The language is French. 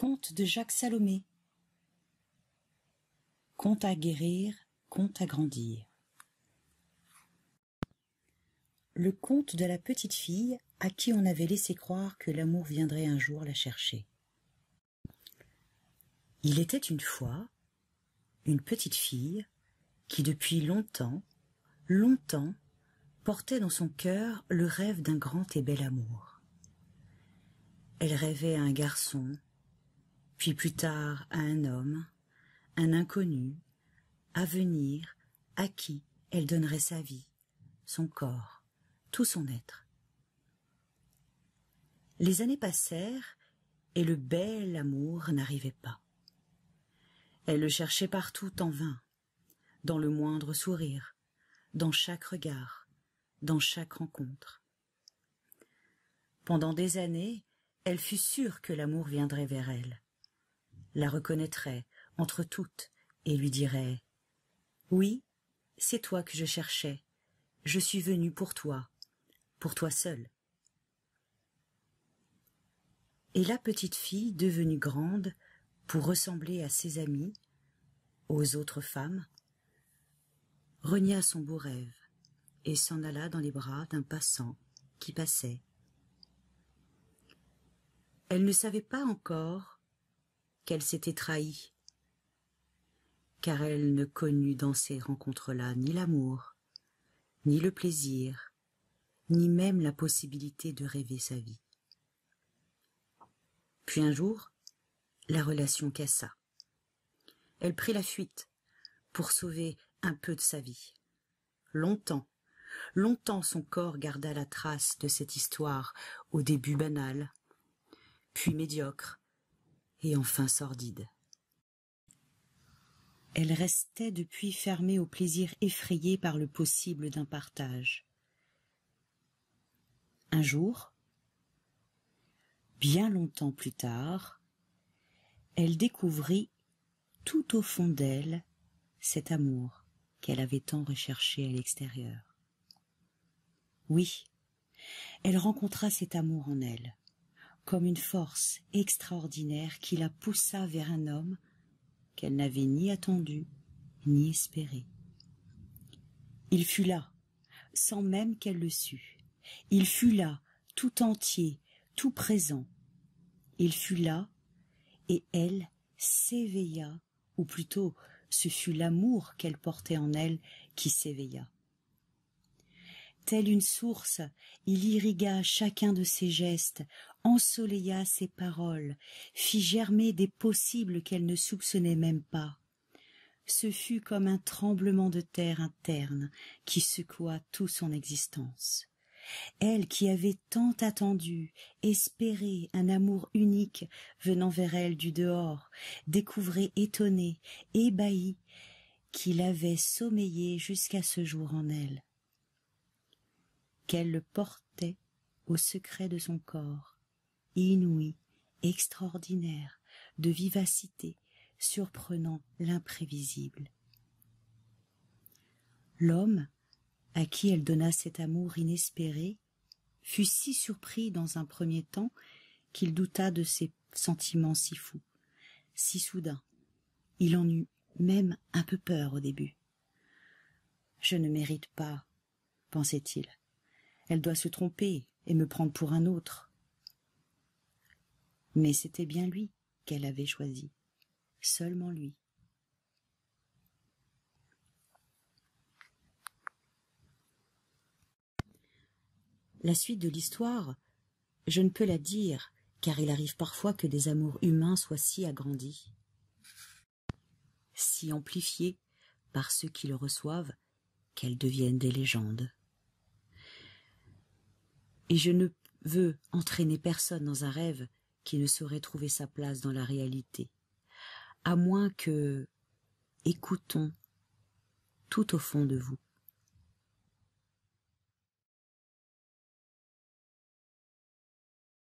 Conte de Jacques Salomé. Conte à guérir, conte à grandir. Le conte de la petite fille à qui on avait laissé croire que l'amour viendrait un jour la chercher. Il était une fois une petite fille qui depuis longtemps, longtemps, portait dans son cœur le rêve d'un grand et bel amour. Elle rêvait à un garçon puis plus tard à un homme, un inconnu, à venir, à qui elle donnerait sa vie, son corps, tout son être. Les années passèrent, et le bel amour n'arrivait pas. Elle le cherchait partout en vain, dans le moindre sourire, dans chaque regard, dans chaque rencontre. Pendant des années, elle fut sûre que l'amour viendrait vers elle la reconnaîtrait entre toutes et lui dirait Oui, c'est toi que je cherchais, je suis venue pour toi, pour toi seule. Et la petite fille, devenue grande, pour ressembler à ses amies aux autres femmes, renia son beau rêve et s'en alla dans les bras d'un passant qui passait. Elle ne savait pas encore qu'elle s'était trahie, car elle ne connut dans ces rencontres-là ni l'amour, ni le plaisir, ni même la possibilité de rêver sa vie. Puis un jour, la relation cassa. Elle prit la fuite pour sauver un peu de sa vie. Longtemps, longtemps son corps garda la trace de cette histoire au début banale, puis médiocre, et enfin sordide. Elle restait depuis fermée au plaisir effrayé par le possible d'un partage. Un jour, bien longtemps plus tard, elle découvrit tout au fond d'elle cet amour qu'elle avait tant recherché à l'extérieur. Oui, elle rencontra cet amour en elle comme une force extraordinaire qui la poussa vers un homme qu'elle n'avait ni attendu ni espéré. Il fut là, sans même qu'elle le sût. Il fut là, tout entier, tout présent. Il fut là, et elle s'éveilla, ou plutôt ce fut l'amour qu'elle portait en elle qui s'éveilla. Telle une source, il irrigua chacun de ses gestes, ensoleilla ses paroles, fit germer des possibles qu'elle ne soupçonnait même pas. Ce fut comme un tremblement de terre interne qui secoua tout son existence. Elle qui avait tant attendu, espéré un amour unique venant vers elle du dehors, découvrait étonnée, ébahie, qu'il avait sommeillé jusqu'à ce jour en elle qu'elle le portait au secret de son corps, inouï, extraordinaire, de vivacité, surprenant l'imprévisible. L'homme, à qui elle donna cet amour inespéré, fut si surpris dans un premier temps qu'il douta de ses sentiments si fous, si soudains. Il en eut même un peu peur au début. Je ne mérite pas, pensait-il elle doit se tromper et me prendre pour un autre. Mais c'était bien lui qu'elle avait choisi, seulement lui. La suite de l'histoire, je ne peux la dire, car il arrive parfois que des amours humains soient si agrandis, si amplifiés par ceux qui le reçoivent, qu'elles deviennent des légendes et je ne veux entraîner personne dans un rêve qui ne saurait trouver sa place dans la réalité, à moins que écoutons tout au fond de vous.